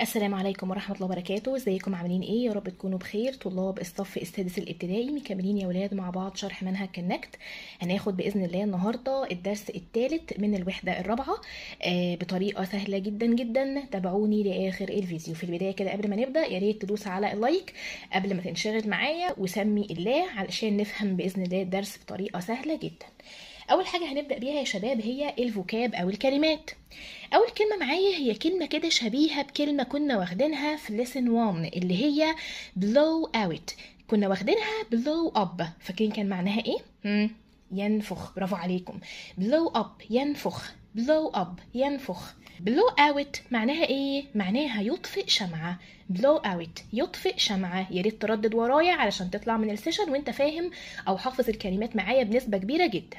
السلام عليكم ورحمة الله وبركاته ازيكم عاملين ايه يا رب تكونوا بخير طلاب الصف السادس الابتدائي مكملين يا ولاد مع بعض شرح منهج كنكت هناخد بإذن الله النهاردة الدرس الثالث من الوحدة الرابعة آه بطريقة سهلة جدا جدا تابعوني لآخر الفيديو في البداية كده قبل ما نبدأ يا ريت تدوس على اللايك قبل ما تنشغل معايا وسمي الله علشان نفهم بإذن الله الدرس بطريقة سهلة جدا اول حاجه هنبدا بيها يا شباب هي الفوكاب او الكلمات اول كلمه معايا هي كلمه كده شبيهه بكلمه كنا واخدينها في ليسن 1 اللي هي blow out كنا واخدينها blow up فاكرين كان معناها ايه ينفخ برافو عليكم blow up ينفخ blow up ينفخ blow out معناها ايه معناها يطفئ شمعة blow out يطفئ شمعة يا ريت تردد ورايا علشان تطلع من السيشن وانت فاهم او حافظ الكلمات معايا بنسبة كبيرة جدا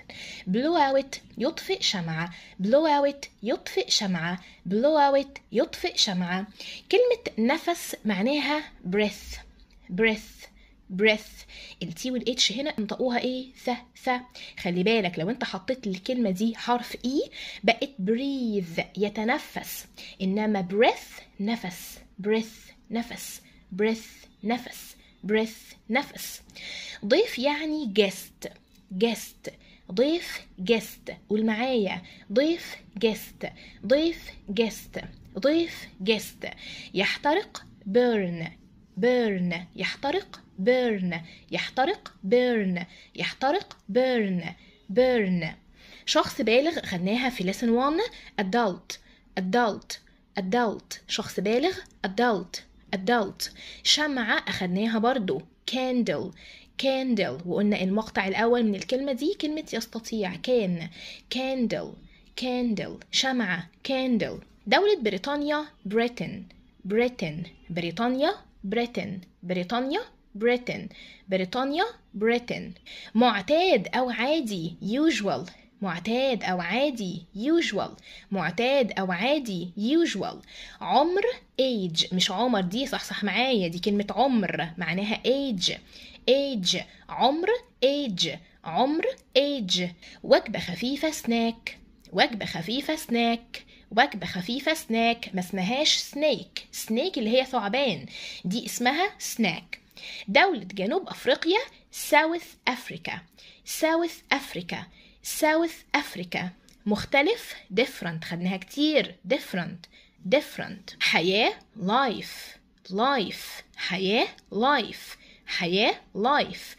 blow out يطفئ شمعة blow out يطفئ شمعة blow out يطفئ شمعة كلمة نفس معناها breath breath breath ال T وال H هنا انطقوها ايه ث ث خلي بالك لو انت حطيت الكلمه دي حرف E بقت breathe يتنفس انما breath نفس breath نفس breath نفس breath نفس ضيف يعني guest guest ضيف guest قول معايا ضيف guest ضيف guest ضيف guest يحترق burn burn يحترق burn يحترق burn يحترق burn burn شخص بالغ خدناها في lesson 1 adult adult adult شخص بالغ adult adult شمعة أخدناها برضو candle candle وقلنا المقطع الأول من الكلمة دي كلمة يستطيع كان candle candle شمعة candle دولة بريطانيا بريتن بريتن بريطانيا بريتن بريطانيا بريتن بريطانيا بريتن معتاد أو عادي usual معتاد أو عادي usual معتاد أو عادي usual عمر age مش عمر دي صح صح معايا دي كلمة عمر معناها age age عمر age عمر age وجبة خفيفة سناك وجبة خفيفة سناك وجبة خفيفة سناك ما اسمهاش سنيك سنيك اللي هي ثعبان دي اسمها سناك دولة جنوب أفريقيا ساوث أفريكا ساوث أفريكا ساوث أفريكا مختلف different خدناها كتير different different حياة life life حياة life حياة life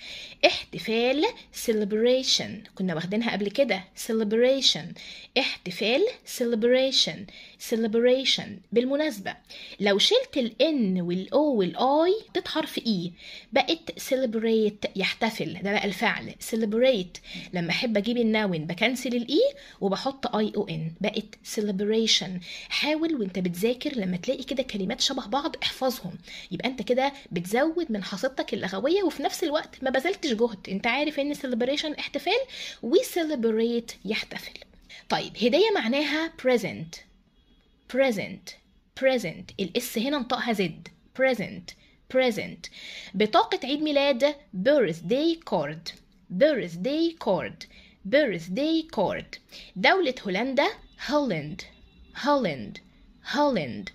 احتفال celebration كنا واخدينها قبل كده celebration احتفال celebration celebration بالمناسبة لو شلت الان والاو والاي حطيت e. حرف اي بقت celebrate يحتفل ده بقى الفعل celebrate لما احب اجيب الناون بكنسل الاي e وبحط اي او ان بقت celebration حاول وانت بتذاكر لما تلاقي كده كلمات شبه بعض احفظهم يبقى انت كده بتزود من حصيلتك اللغويه وفي نفس الوقت ما بذلتش جهد انت عارف ان celebration احتفال و celebrate يحتفل طيب هديه معناها present present present الاس هنا انطقها زد present present بطاقة عيد ميلاد birthday card birthday card birthday card دولة هولندا هولند هولند هولند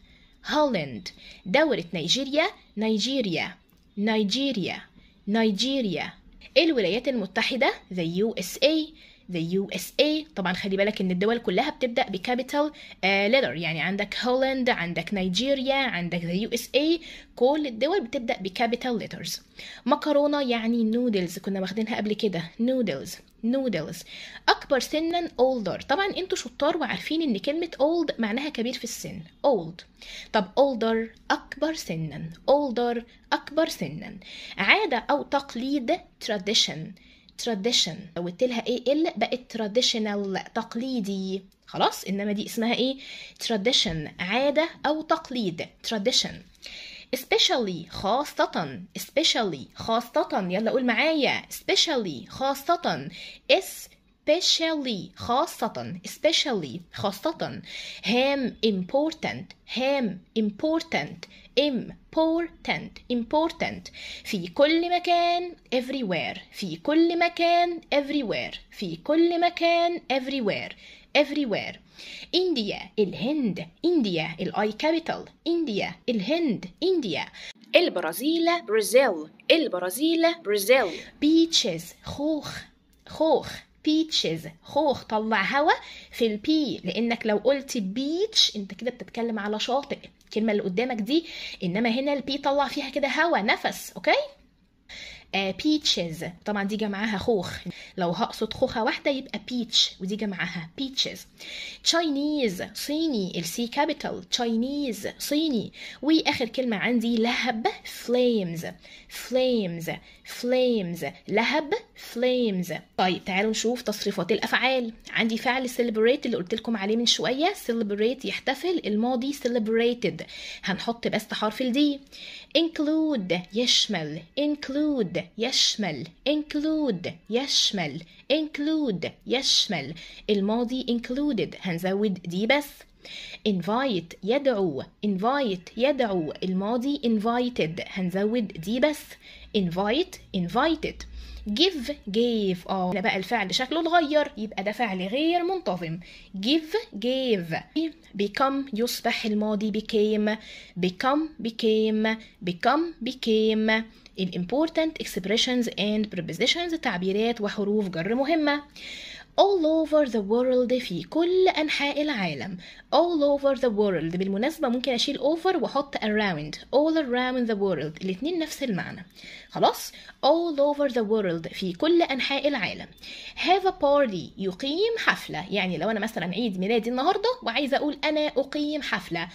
هولند دولة نيجيريا نيجيريا نيجيريا نيجيريا الولايات المتحدة the USA the USA طبعا خلي بالك ان الدول كلها بتبدا بكابيتال آه، ليتر يعني عندك هولندا عندك نيجيريا عندك the USA كل الدول بتبدا بكابيتال ليترز مكرونه يعني نودلز كنا واخدينها قبل كده نودلز نودلز اكبر سنا اولدر طبعا انتوا شطار وعارفين ان كلمه اولد معناها كبير في السن اولد طب اولدر اكبر سنا اولدر اكبر سنا عاده او تقليد تراديشن tradition زودت لها ايه ال بقت traditional تقليدي خلاص انما دي اسمها ايه tradition عاده او تقليد tradition especially خاصة especially خاصة يلا قول معايا especially خاصة S especially خاصة especially خاصة هام important هام important important important في كل مكان everywhere في كل مكان everywhere في كل مكان everywhere everywhere إنديا الهند إنديا الاي كابيتال إنديا الهند إنديا البرازيل برازيل البرازيل برازيل بيتشز خوخ خوخ بيتشز خوخ طلع هوا في البي لانك لو قلت بيتش انت كده بتتكلم على شاطئ الكلمه اللي قدامك دي انما هنا البي طلع فيها كده هوا نفس اوكي بيتشز آه، طبعا دي جمعها خوخ لو هقصد خوخه واحده يبقى بيتش ودي جمعها بيتشز تشاينيز صيني السي كابيتال تشاينيز صيني واخر كلمه عندي لهب فليمز فليمز flames لهب flames طيب تعالوا نشوف تصريفات الافعال عندي فعل celebrate اللي قلت لكم عليه من شويه celebrate يحتفل الماضي celebrated هنحط بس حرف الدي include يشمل include يشمل include يشمل include يشمل الماضي included هنزود دي بس invite يدعو invite يدعو الماضي invited هنزود دي بس invite invited give gave اه بقى الفعل شكله اتغير يبقى ده فعل غير منتظم give gave become يصبح الماضي became become became become became الimportant expressions and prepositions تعبيرات وحروف جر مهمة all over the world في كل أنحاء العالم all over the world بالمناسبة ممكن أشيل over وأحط around all around the world الاتنين نفس المعنى خلاص all over the world في كل أنحاء العالم have a party يقيم حفلة يعني لو أنا مثلا عيد ميلادي النهاردة وعايزة أقول أنا أقيم حفلة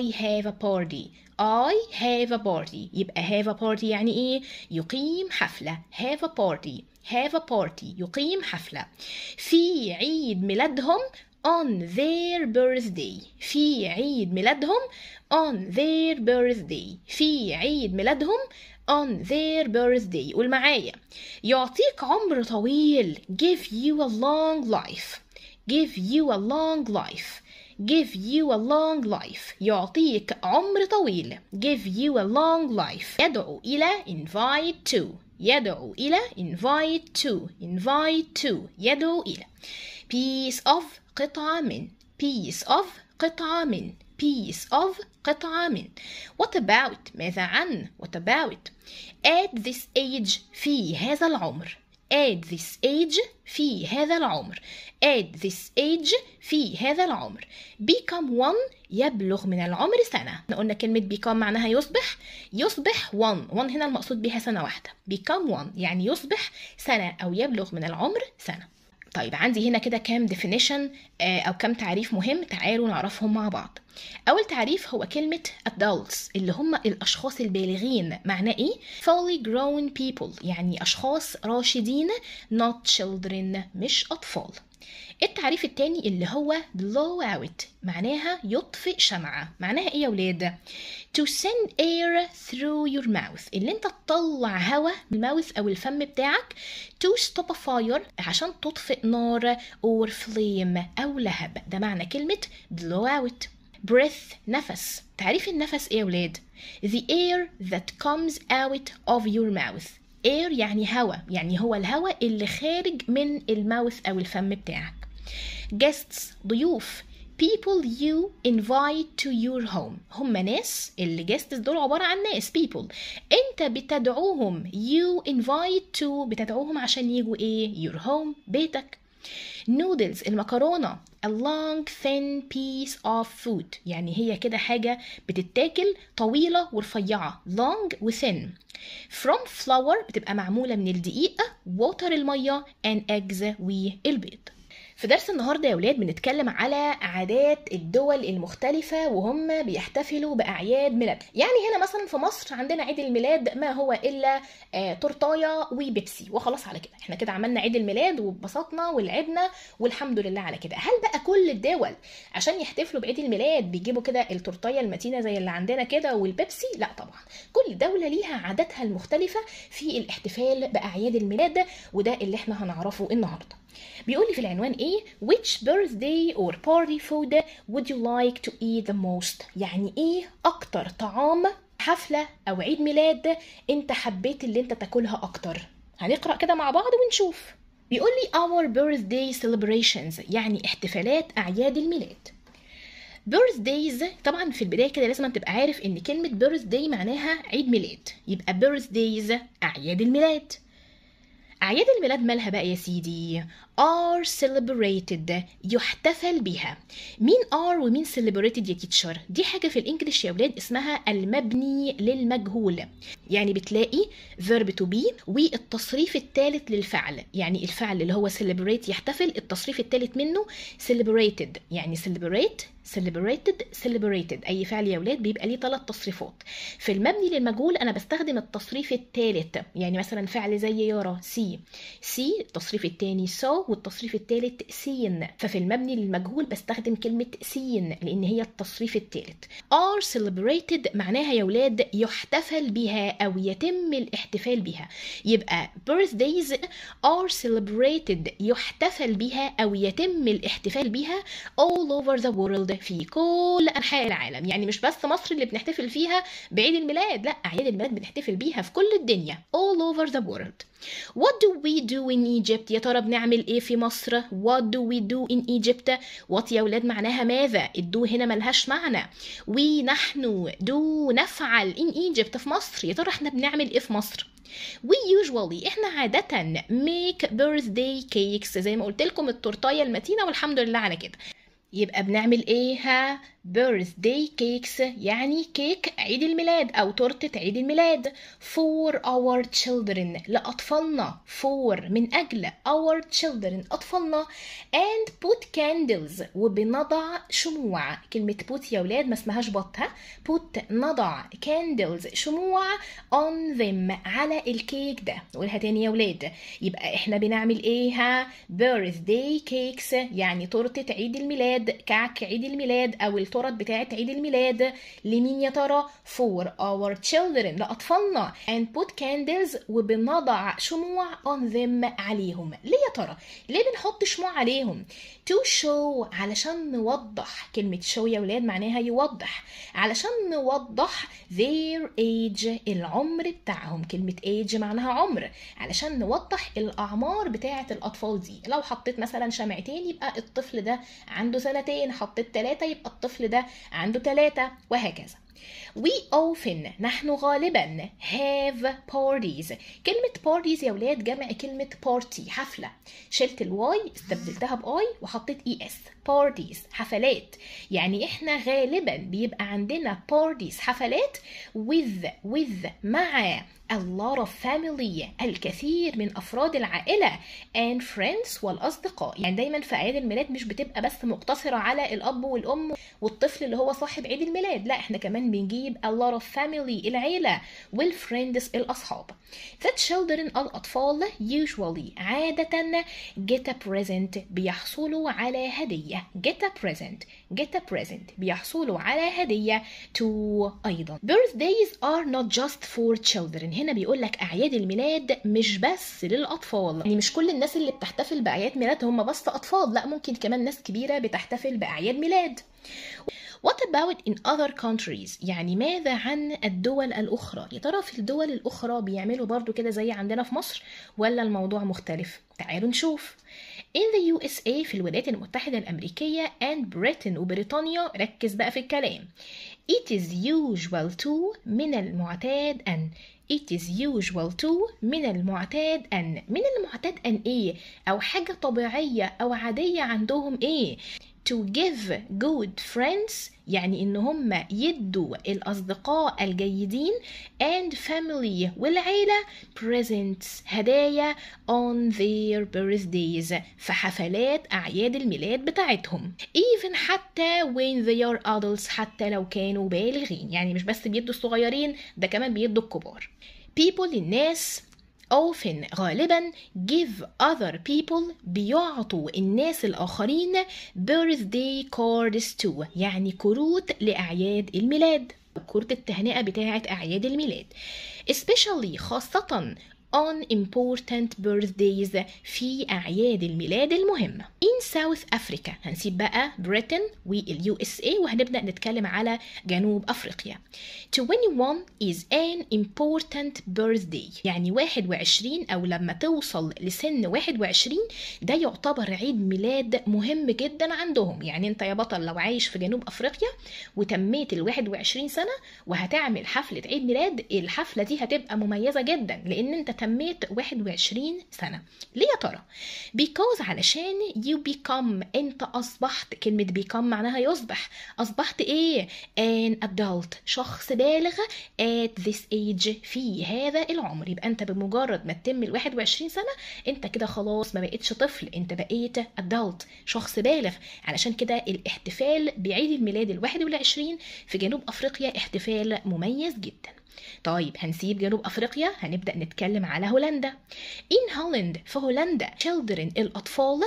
I have a party I have a party يبقى have a party يعني إيه يقيم حفلة have a party have a party يقيم حفلة في عيد ميلادهم on their birthday في عيد ميلادهم on their birthday في عيد ميلادهم on their birthday قول معايا يعطيك عمر طويل give you a long life give you a long life give you a long life يعطيك عمر طويل give you a long life يدعو إلى invite to يدعو إلى invite to invite to يدعو إلى piece of قطعة من piece of قطعة من piece of قطعة من what about ماذا عن what about at this age في هذا العمر at this age في هذا العمر at this age في هذا العمر become one يبلغ من العمر سنة قلنا كلمة become معناها يصبح يصبح one one هنا المقصود بها سنة واحدة become one يعني يصبح سنة أو يبلغ من العمر سنة طيب عندي هنا كده كام ديفينيشن آه، او كام تعريف مهم تعالوا نعرفهم مع بعض اول تعريف هو كلمه adults اللي هم الاشخاص البالغين معناه ايه fully grown people يعني اشخاص راشدين not children مش اطفال التعريف التاني اللي هو blow out معناها يطفئ شمعة معناها ايه يا ولاد to send air through your mouth اللي انت تطلع هوا من الماوث او الفم بتاعك to stop a fire عشان تطفئ نار or flame او لهب ده معنى كلمة blow out breath نفس تعريف النفس ايه يا ولاد the air that comes out of your mouth air يعني هواء يعني هو الهواء اللي خارج من الماوث او الفم بتاعك guests ضيوف people you invite to your home هم ناس اللي guests دول عبارة عن ناس people انت بتدعوهم you invite to بتدعوهم عشان يجوا ايه your home بيتك noodles المكرونة a long thin piece of food يعني هي كده حاجة بتتاكل طويلة ورفيعة long و thin from flour بتبقى معمولة من الدقيق water المية and eggs والبيض في درس النهارده يا ولاد بنتكلم على عادات الدول المختلفة وهم بيحتفلوا بأعياد ميلاد يعني هنا مثلا في مصر عندنا عيد الميلاد ما هو إلا آه وبيبسي وخلاص على كده احنا كده عملنا عيد الميلاد وبسطنا ولعبنا والحمد لله على كده هل بقى كل الدول عشان يحتفلوا بعيد الميلاد بيجيبوا كده التورتايا المتينة زي اللي عندنا كده والبيبسي لا طبعا كل دولة ليها عاداتها المختلفة في الاحتفال بأعياد الميلاد وده اللي احنا هنعرفه النهارده بيقول لي في العنوان ايه which birthday or party food would you like to eat the most يعني ايه اكتر طعام حفلة او عيد ميلاد انت حبيت اللي انت تاكلها اكتر هنقرأ كده مع بعض ونشوف بيقول لي our birthday celebrations يعني احتفالات اعياد الميلاد birthdays طبعا في البدايه كده لازم تبقى عارف ان كلمه birthday معناها عيد ميلاد يبقى birthdays اعياد الميلاد أعياد الميلاد مالها بقى يا سيدي are celebrated يحتفل بها مين are ومين celebrated يا تيتشر دي حاجة في الإنجليش يا ولاد اسمها المبني للمجهول يعني بتلاقي verb to be والتصريف الثالث للفعل يعني الفعل اللي هو celebrate يحتفل التصريف الثالث منه celebrated يعني celebrate celebrated celebrated اي فعل يا ولاد بيبقى ليه ثلاث تصريفات في المبني للمجهول انا بستخدم التصريف الثالث يعني مثلا فعل زي يرى سي سي التصريف الثاني سو والتصريف الثالث سين ففي المبني للمجهول بستخدم كلمه سين لان هي التصريف الثالث are celebrated معناها يا ولاد يحتفل بها او يتم الاحتفال بها يبقى birthdays are celebrated يحتفل بها او يتم الاحتفال بها all over the world في كل أنحاء العالم يعني مش بس مصر اللي بنحتفل فيها بعيد الميلاد لا أعياد الميلاد بنحتفل بيها في كل الدنيا all over the world What do we do in Egypt يا ترى بنعمل ايه في مصر What do we do in Egypt What يا ولاد معناها ماذا الدو هنا ملهاش معنى We نحن do نفعل in Egypt في مصر يا ترى احنا بنعمل ايه في مصر we usually احنا عادة make birthday cakes زي ما قلت لكم التورتايه المتينه والحمد لله على كده يبقى بنعمل ايه ها بيرث داي كيكس يعني كيك عيد الميلاد او تورتة عيد الميلاد for our children لأطفالنا for من أجل our children أطفالنا and put candles وبنضع شموع كلمة put يا ولاد ما اسمهاش بطها put نضع candles شموع on them على الكيك ده نقولها تاني يا ولاد يبقى احنا بنعمل ايه ها بيرث داي كيكس يعني تورتة عيد الميلاد الميلاد كعك عيد الميلاد او الترط بتاعه عيد الميلاد لمين يا ترى for our children لاطفالنا and put candles وبنضع شموع on them عليهم ليه يا ترى ليه بنحط شموع عليهم to show علشان نوضح كلمه show يا ولاد معناها يوضح علشان نوضح their age العمر بتاعهم كلمه age معناها عمر علشان نوضح الاعمار بتاعه الاطفال دي لو حطيت مثلا شمعتين يبقى الطفل ده عنده سنة سنتين حطيت ثلاثة يبقى الطفل ده عنده ثلاثة وهكذا We often نحن غالبا have parties كلمة parties يا ولاد جمع كلمة party حفلة شلت الواي استبدلتها باي وحطيت اي e اس parties حفلات يعني احنا غالبا بيبقى عندنا parties حفلات with with مع a lot of family الكثير من أفراد العائلة and friends والأصدقاء يعني دايما في أعياد الميلاد مش بتبقى بس مقتصرة على الأب والأم والطفل اللي هو صاحب عيد الميلاد لا احنا كمان بنجيب a lot of family العيلة والفريندز الأصحاب the children الأطفال usually عادة get a present بيحصلوا على هدية get a present get a present بيحصلوا على هدية to أيضا birthdays are not just for children هنا بيقول لك اعياد الميلاد مش بس للاطفال يعني مش كل الناس اللي بتحتفل باعياد ميلاد هم بس اطفال لا ممكن كمان ناس كبيره بتحتفل باعياد ميلاد What about in other countries؟ يعني ماذا عن الدول الأخرى؟ يا ترى في الدول الأخرى بيعملوا برضو كده زي عندنا في مصر ولا الموضوع مختلف؟ تعالوا نشوف. In the USA في الولايات المتحدة الأمريكية and Britain وبريطانيا ركز بقى في الكلام. It is usual to من المعتاد أن It is usual to من المعتاد أن من المعتاد أن إيه أو حاجة طبيعية أو عادية عندهم إيه To give good friends يعني ان هم يدوا الاصدقاء الجيدين and family والعيلة presents هدايا on their birthdays في حفلات اعياد الميلاد بتاعتهم even حتى when they are adults حتى لو كانوا بالغين يعني مش بس بيدوا الصغيرين ده كمان بيدوا الكبار people الناس often غالبا give other people بيعطوا الناس الآخرين birthday cards to يعني كروت لأعياد الميلاد كروت التهنئة بتاعة أعياد الميلاد especially خاصة on important birthdays في أعياد الميلاد المهمة in South Africa هنسيب بقى بريتن واليو اس اي وهنبدأ نتكلم على جنوب أفريقيا 21 is an important birthday يعني 21 أو لما توصل لسن 21 ده يعتبر عيد ميلاد مهم جدا عندهم يعني انت يا بطل لو عايش في جنوب أفريقيا وتميت ال 21 سنة وهتعمل حفلة عيد ميلاد الحفلة دي هتبقى مميزة جدا لأن انت تميت 21 سنة ليه يا ترى because علشان you become انت اصبحت كلمة become معناها يصبح اصبحت ايه an adult شخص بالغ at this age في هذا العمر يبقى انت بمجرد ما تتم ال 21 سنة انت كده خلاص ما بقتش طفل انت بقيت adult شخص بالغ علشان كده الاحتفال بعيد الميلاد ال 21 في جنوب افريقيا احتفال مميز جدا طيب هنسيب جنوب افريقيا هنبدا نتكلم على هولندا in Holland في هولندا children الاطفال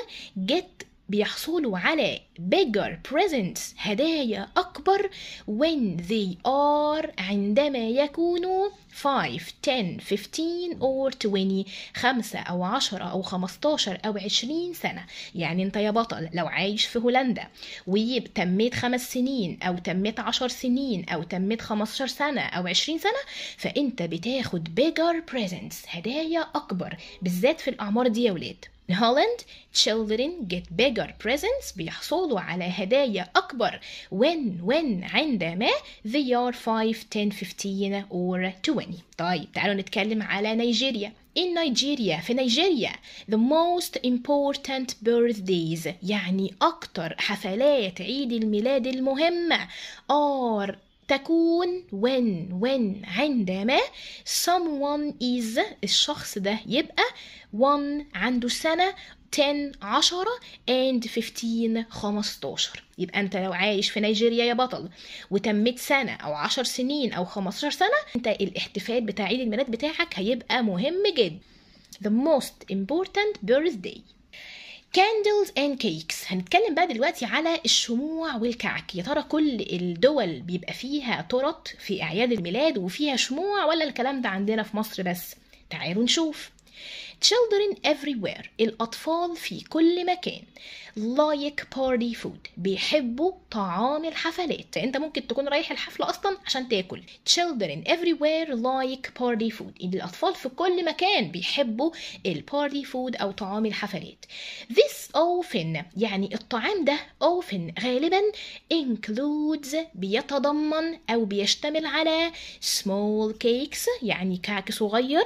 get بيحصلوا على bigger presents هدايا أكبر when they are عندما يكونوا 5 10 15 or 20 خمسة أو عشرة أو خمستاشر أو عشرين سنة يعني أنت يا بطل لو عايش في هولندا وتميت خمس سنين أو تميت عشر سنين أو تميت خمستاشر سنة أو عشرين سنة فأنت بتاخد bigger presents هدايا أكبر بالذات في الأعمار دي يا ولاد In Holland, children get bigger presents بيحصلوا على هدايا أكبر when when عندما they are 5, 10, 15 or 20 طيب تعالوا نتكلم على نيجيريا in Nigeria في نيجيريا the most important birthdays يعني أكتر حفلات عيد الميلاد المهمة are تكون when when عندما someone is الشخص ده يبقى one عنده سنة 10 10 and 15 15 يبقى انت لو عايش في نيجيريا يا بطل وتميت سنه او 10 سنين او 15 سنه انت الاحتفال بتاع عيد الميلاد بتاعك هيبقى مهم جدا the most important birthday كاندلز اند كيكس هنتكلم بقى دلوقتي على الشموع والكعك يا ترى كل الدول بيبقى فيها طرط في اعياد الميلاد وفيها شموع ولا الكلام ده عندنا في مصر بس تعالوا نشوف Children everywhere الأطفال في كل مكان like party food بيحبوا طعام الحفلات انت ممكن تكون رايح الحفله اصلا عشان تاكل children everywhere like party food الاطفال في كل مكان بيحبوا البارتي فود او طعام الحفلات this often يعني الطعام ده often غالبا includes بيتضمن او بيشتمل على small cakes يعني كعك صغير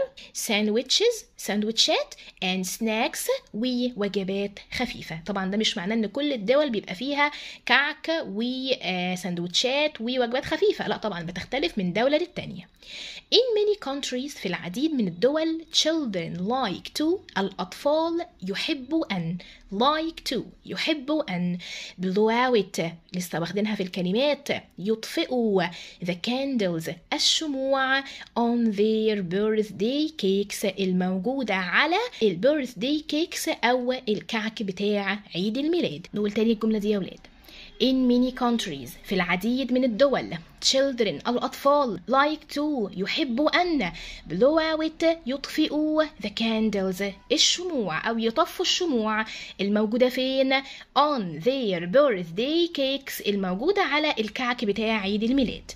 sandwiches ساندويتشات and snacks ووجبات خفيفة طبعا ده مش معناه ان كل الدول بيبقى فيها كعك وسندوتشات آه، ووجبات خفيفة لا طبعا بتختلف من دولة للتانية In many countries في العديد من الدول children like to الأطفال يحبوا أن like to يحبوا أن blow out لسه واخدينها في الكلمات يطفئوا the candles الشموع on their birthday cakes الموجودة على البيرث داي كيكس أو الكعك بتاع عيد الميلاد نقول تاني الجملة دي يا ولاد in many countries في العديد من الدول children الأطفال like to يحب أن blow out يطفئوا the candles الشموع أو يطفوا الشموع الموجودة فين on their birthday cakes الموجودة على الكعك بتاع عيد الميلاد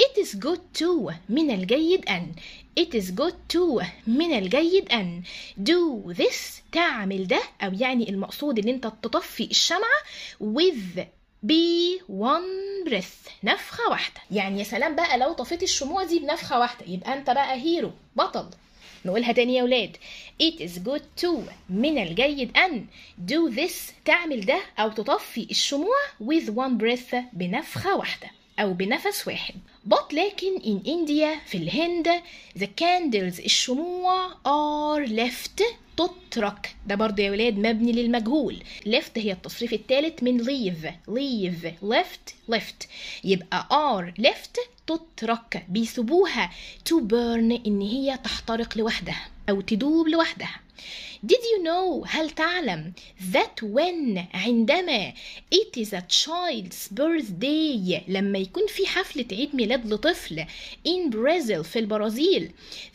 it is good to من الجيد أن it is good to من الجيد أن do this تعمل ده أو يعني المقصود إن أنت تطفي الشمعة with بي وان بريث نفخه واحده يعني يا سلام بقى لو طفيت الشموع دي بنفخه واحده يبقى انت بقى هيرو بطل نقولها تاني يا ولاد it is good to من الجيد أن do this تعمل ده أو تطفي الشموع with one breath بنفخة واحدة أو بنفس واحد but لكن in India في الهند the candles الشموع are left تترك ده برضه يا ولاد مبني للمجهول left هي التصريف الثالث من leave leave left left يبقى are left تترك بيسيبوها to burn ان هي تحترق لوحدها او تدوب لوحدها Did you know هل تعلم that when عندما it is a child's birthday لما يكون في حفلة عيد ميلاد لطفل in Brazil في البرازيل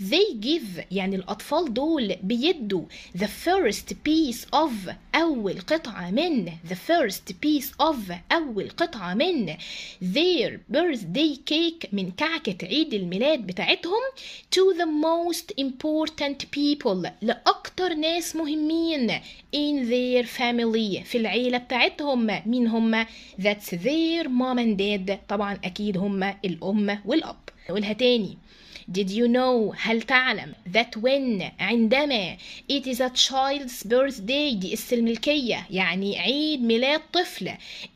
they give يعني الأطفال دول بيدوا the first piece of أول قطعة من the first piece of أول قطعة من their birthday cake من كعكة عيد الميلاد بتاعتهم to the most important people لأكتر ناس ناس مهمين in their family في العيلة بتاعتهم مين هم that's their mom and dad طبعا أكيد هم الأم والأب نقولها تاني Did you know هل تعلم that when عندما it is a child's birthday دي الملكية يعني عيد ميلاد طفل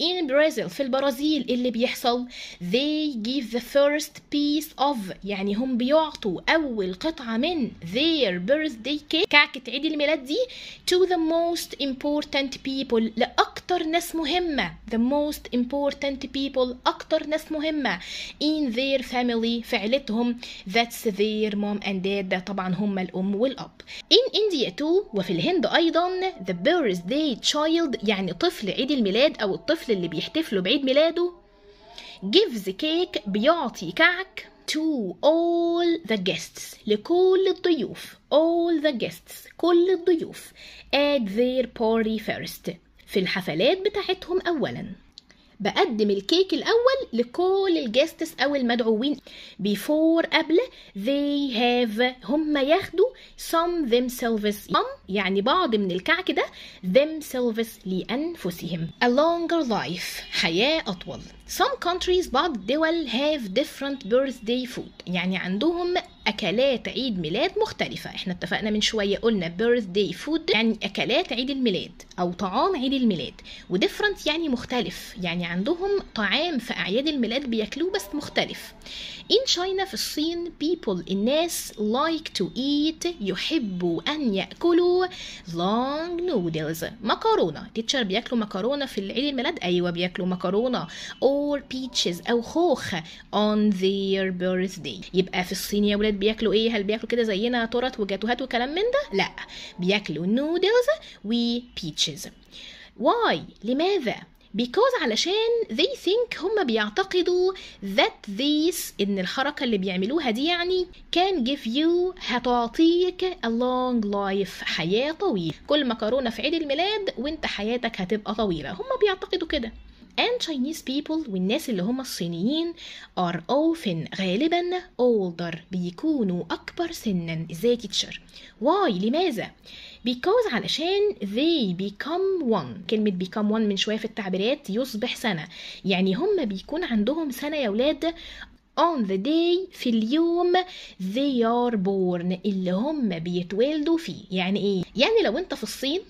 in Brazil في البرازيل اللي بيحصل they give the first piece of يعني هم بيعطوا أول قطعة من their birthday cake كعكة عيد الميلاد دي to the most important people لأكتر ناس مهمة the most important people أكتر ناس مهمة in their family في عيلتهم that that's their mom and dad ده طبعا هما الأم والأب in India too وفي الهند أيضا the birthday child يعني طفل عيد الميلاد أو الطفل اللي بيحتفلوا بعيد ميلاده gives cake بيعطي كعك to all the guests لكل الضيوف all the guests كل الضيوف at their party first في الحفلات بتاعتهم أولاً بقدم الكيك الأول لكل الجاستس أو المدعوين before قبل they have هم ياخدوا some themselves some يعني بعض من الكعك ده themselves لأنفسهم a longer life حياة أطول Some countries بعض الدول have different birthday food يعني عندهم أكلات عيد ميلاد مختلفة احنا اتفقنا من شوية قلنا birthday food يعني أكلات عيد الميلاد أو طعام عيد الميلاد وديفرنت يعني مختلف يعني عندهم طعام في أعياد الميلاد بياكلوه بس مختلف In China في الصين people الناس like to eat يحبوا أن يأكلوا long noodles مكرونة تيتشر بياكلوا مكرونة في عيد الميلاد أيوة بياكلوا مكرونة all peaches او خوخ on their birthday يبقى في الصين يا ولاد بياكلوا ايه هل بياكلوا كده زينا تورت وجاتوهات وكلام من ده لا بياكلوا noodles و peaches why لماذا because علشان they think هم بيعتقدوا that this ان الحركة اللي بيعملوها دي يعني can give you هتعطيك a long life حياة طويلة كل مكرونة في عيد الميلاد وانت حياتك هتبقى طويلة هم بيعتقدوا كده and Chinese people والناس اللي هم الصينيين are often غالبا older بيكونوا أكبر سنا ازاي تيتشر why لماذا because علشان they become one كلمة become one من شوية في التعبيرات يصبح سنة يعني هم بيكون عندهم سنة يا ولاد on the day في اليوم they are born اللي هم بيتولدوا فيه يعني ايه يعني لو انت في الصين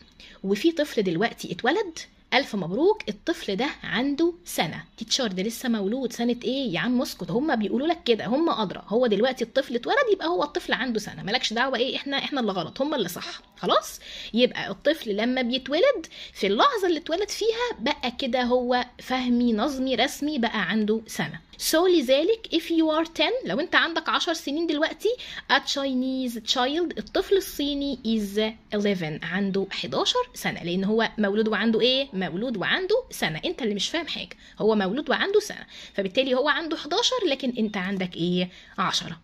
وفي طفل دلوقتي اتولد الف مبروك الطفل ده عنده سنه تيتشر ده لسه مولود سنه ايه يا عم اسكت هما بيقولوا لك كده هما ادرى هو دلوقتي الطفل اتولد يبقى هو الطفل عنده سنه مالكش دعوه ايه احنا احنا اللي غلط هما اللي صح خلاص يبقى الطفل لما بيتولد في اللحظه اللي اتولد فيها بقى كده هو فهمي نظمي رسمي بقى عنده سنه so, لذلك if you are 10 لو انت عندك 10 سنين دلوقتي a Chinese child الطفل الصيني is 11 عنده 11 سنه لان هو مولود وعنده ايه مولود وعنده سنه انت اللي مش فاهم حاجه هو مولود وعنده سنه فبالتالي هو عنده 11 لكن انت عندك ايه 10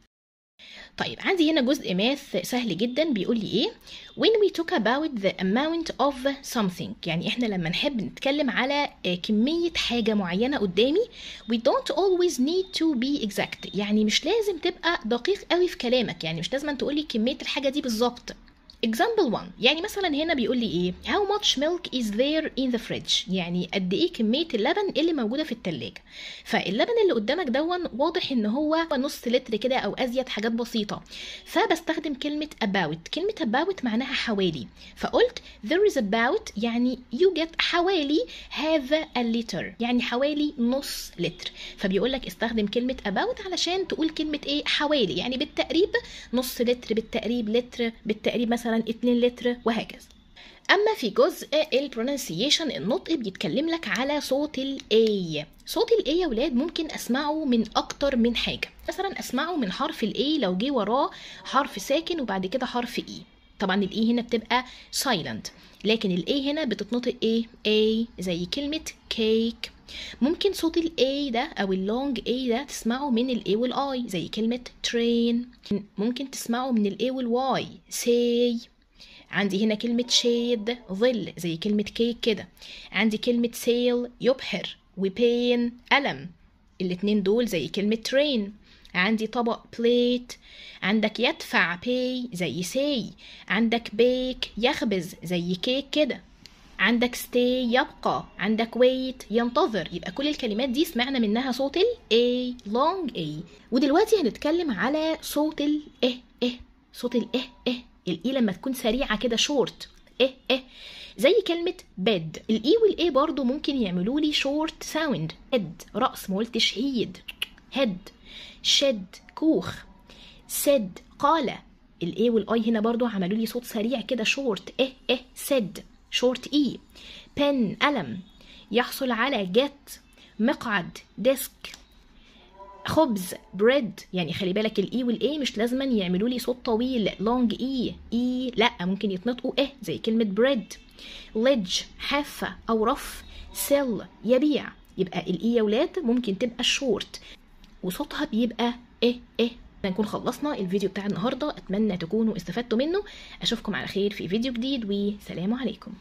طيب عندي هنا جزء ماث سهل جدا بيقول لي ايه when we talk about the amount of something يعني احنا لما نحب نتكلم على كمية حاجة معينة قدامي we don't always need to be exact يعني مش لازم تبقى دقيق قوي في كلامك يعني مش لازم تقولي كمية الحاجة دي بالظبط example 1 يعني مثلا هنا بيقول لي ايه how much milk is there in the fridge يعني قد ايه كميه اللبن اللي موجوده في التلاجة فاللبن اللي قدامك دون واضح ان هو نص لتر كده او ازيد حاجات بسيطه فبستخدم كلمه about كلمه about معناها حوالي فقلت there is about يعني get حوالي هذا اللتر يعني حوالي نص لتر فبيقول لك استخدم كلمه about علشان تقول كلمه ايه حوالي يعني بالتقريب نص لتر بالتقريب لتر بالتقريب مثلا مثلا 2 لتر وهكذا اما في جزء البرونسيشن النطق بيتكلم لك على صوت الاي صوت الاي يا ولاد ممكن اسمعه من اكتر من حاجه مثلا اسمعه من حرف الاي لو جه وراه حرف ساكن وبعد كده حرف اي e. طبعا الاي e هنا بتبقى سايلنت لكن الاي هنا بتتنطق ايه اي زي كلمه كيك ممكن صوت الاي ده او اللونج اي ده تسمعه من الاي والاي زي كلمه ترين ممكن تسمعه من الاي والواي سي عندي هنا كلمة شيد ظل زي كلمة كيك كده عندي كلمة سيل يبحر وبين ألم الاتنين دول زي كلمة ترين عندي طبق بليت عندك يدفع باي زي سي عندك بيك يخبز زي كيك كده عندك ستي يبقى عندك ويت ينتظر يبقى كل الكلمات دي سمعنا منها صوت ال a long a ودلوقتي هنتكلم على صوت ال إيه إيه صوت ال إيه ال الاي e لما تكون سريعه كده شورت إيه إيه زي كلمة بيد e وال A برضو ممكن يعملوا لي شورت ساوند بيد رأس مول هيد هيد شد كوخ سد قال الاي والاي هنا برضو عملوا لي صوت سريع كده شورت اه اه سد شورت اي e. بن قلم يحصل على جت مقعد ديسك خبز بريد يعني خلي بالك الاي e والاي مش لازما يعملوا لي صوت طويل لونج اي اي لا ممكن يتنطقوا اه زي كلمه بريد ليدج حافه او رف سيل يبيع يبقى الاي e يا ولاد ممكن تبقى شورت وصوتها بيبقى ايه ايه نكون خلصنا الفيديو بتاع النهارده اتمنى تكونوا استفدتوا منه اشوفكم على خير في فيديو جديد وسلام عليكم